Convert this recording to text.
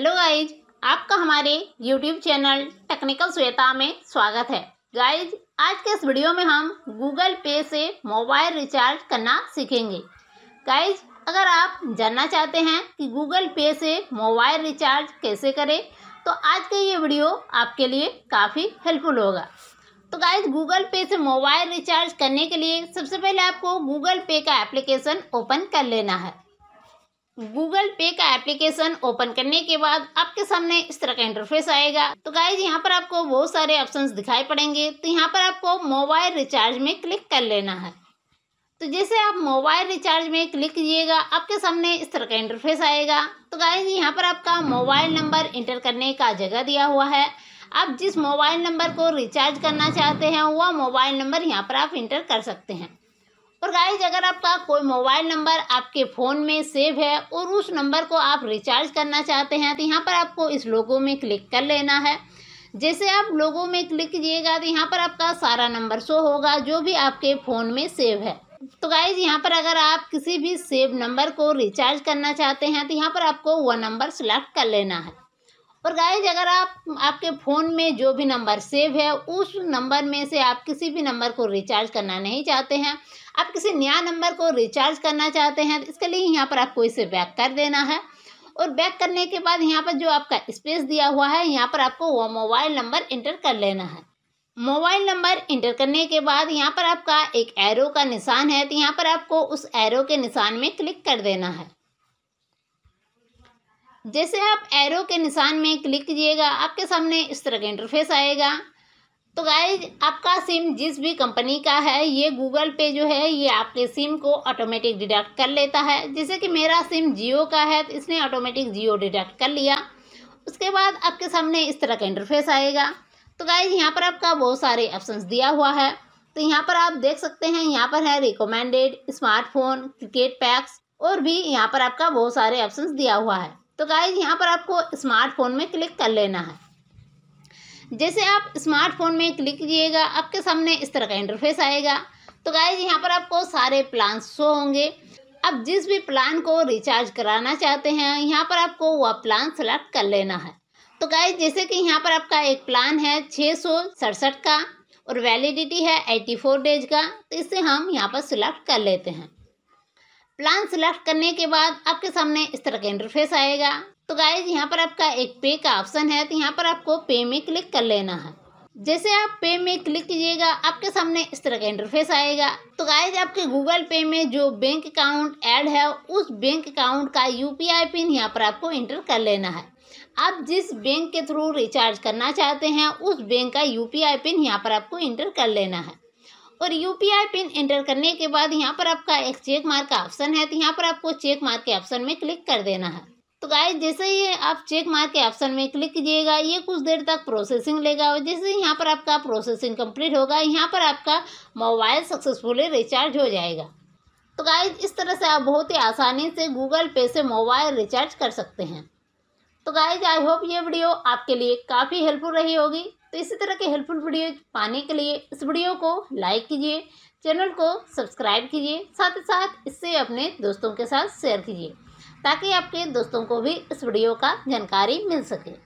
hello guys आपका हमारे YouTube channel technical Shweta में स्वागत है गाइज आज के इस वीडियो में हम गूगल पे से मोबाइल रिचार्ज करना सीखेंगे गाइज अगर आप जानना चाहते हैं कि गूगल पे से मोबाइल रिचार्ज कैसे करें तो आज का ये वीडियो आपके लिए काफ़ी हेल्पफुल होगा तो गाइज गूगल पे से मोबाइल रिचार्ज करने के लिए सबसे पहले आपको गूगल पे का एप्लीकेशन ओपन कर लेना है गूगल पे का एप्लीकेशन ओपन करने के बाद आपके सामने इस तरह का इंटरफेस आएगा तो गाइज यहाँ पर आपको बहुत सारे ऑप्शंस दिखाई पड़ेंगे तो यहाँ पर आपको मोबाइल रिचार्ज में क्लिक कर लेना है तो जैसे आप मोबाइल रिचार्ज में क्लिक कीजिएगा आपके सामने इस तरह का इंटरफेस आएगा तो गाइज यहाँ पर आपका मोबाइल नंबर इंटर करने का जगह दिया हुआ है आप जिस मोबाइल नंबर को रिचार्ज करना चाहते हैं वह मोबाइल नंबर यहाँ पर आप इंटर कर सकते हैं और तो गाइज अगर आपका कोई मोबाइल नंबर आपके फ़ोन में सेव है और उस नंबर को आप रिचार्ज करना चाहते हैं तो यहाँ पर आपको इस लोगो में क्लिक कर लेना है जैसे आप लोगों में क्लिक कीजिएगा तो यहाँ पर आपका सारा नंबर शो होगा जो भी आपके फ़ोन में सेव है तो गाइज यहाँ पर अगर आप किसी भी सेव नंबर को रिचार्ज करना चाहते हैं तो यहाँ पर आपको वह नंबर सेलेक्ट कर लेना है और गाइज अगर आप आपके फ़ोन में जो भी नंबर सेव है उस नंबर में से आप किसी भी नंबर को रिचार्ज करना नहीं चाहते हैं आप किसी नया नंबर को रिचार्ज करना चाहते हैं इसके लिए यहाँ पर आपको इसे बैक कर देना है और बैक करने के बाद यहाँ पर जो आपका स्पेस दिया हुआ है यहाँ पर आपको वो मोबाइल नंबर इंटर कर लेना है मोबाइल नंबर इंटर करने के बाद यहाँ पर आपका एक एरो का निशान है तो यहाँ पर आपको उस एरो के निशान में क्लिक कर देना है जैसे आप एरो के निशान में क्लिक कीजिएगा आपके सामने इस तरह का इंटरफेस आएगा तो गाय आपका सिम जिस भी कंपनी का है ये गूगल पे जो है ये आपके सिम को ऑटोमेटिक डिडक्ट कर लेता है जैसे कि मेरा सिम जियो का है तो इसने ऑटोमेटिक जियो डिडक्ट कर लिया उसके बाद आपके सामने इस तरह का इंटरफेस आएगा तो गाय यहाँ पर आपका बहुत सारे ऑप्शन दिया हुआ है तो यहाँ पर आप देख सकते हैं यहाँ पर है रिकोमेंडेड स्मार्टफोन क्रिकेट पैक्स और भी यहाँ पर आपका बहुत सारे ऑप्शन दिया हुआ है तो गाइज यहाँ पर आपको स्मार्टफोन में क्लिक कर लेना है जैसे आप स्मार्टफोन में क्लिक कीजिएगा आपके सामने इस तरह का इंटरफेस आएगा तो गाइज यहाँ पर आपको सारे प्लान शो होंगे आप जिस भी प्लान को रिचार्ज कराना चाहते हैं यहाँ पर आपको वह प्लान सेलेक्ट कर लेना है तो गाइज जैसे कि यहाँ पर आपका एक प्लान है छः सौ सड़सठ का और वैलिडिटी है एट्टी फोर डेज का तो इसे हम यहाँ पर सिलेक्ट कर लेते हैं प्लान सिलेक्ट करने के बाद आपके सामने इस तरह का इंटरफेस आएगा तो गाइज यहाँ पर आपका एक पे का ऑप्शन है तो यहाँ पर आपको पे में क्लिक कर लेना है जैसे आप पे में क्लिक कीजिएगा आपके सामने इस तरह का इंटरफेस आएगा तो गाइज आपके गूगल पे में जो बैंक अकाउंट ऐड है उस बैंक अकाउंट का यू पिन यहाँ पर आपको इंटर कर लेना है आप जिस बैंक के थ्रू रिचार्ज करना चाहते हैं उस बैंक का यू पिन यहाँ पर आपको इंटर कर लेना है और यूपीआई पिन एंटर करने के बाद यहाँ पर आपका एक चेक मार्क का ऑप्शन है तो यहाँ पर आपको चेक मार्क के ऑप्शन में क्लिक कर देना है तो गाइस जैसे ही आप चेक मार्क के ऑप्शन में क्लिक कीजिएगा ये कुछ देर तक प्रोसेसिंग लेगा और जैसे यहाँ पर आपका प्रोसेसिंग कंप्लीट होगा यहाँ पर आपका मोबाइल सक्सेसफुली रिचार्ज हो जाएगा तो गाइस इस तरह से आप बहुत ही आसानी से गूगल पे से मोबाइल रिचार्ज कर सकते हैं तो गाइज आई होप ये वीडियो आपके लिए काफ़ी हेल्पफुल रही होगी तो इसी तरह के हेल्पफुल वीडियो पाने के लिए इस वीडियो को लाइक कीजिए चैनल को सब्सक्राइब कीजिए साथ ही साथ इससे अपने दोस्तों के साथ शेयर कीजिए ताकि आपके दोस्तों को भी इस वीडियो का जानकारी मिल सके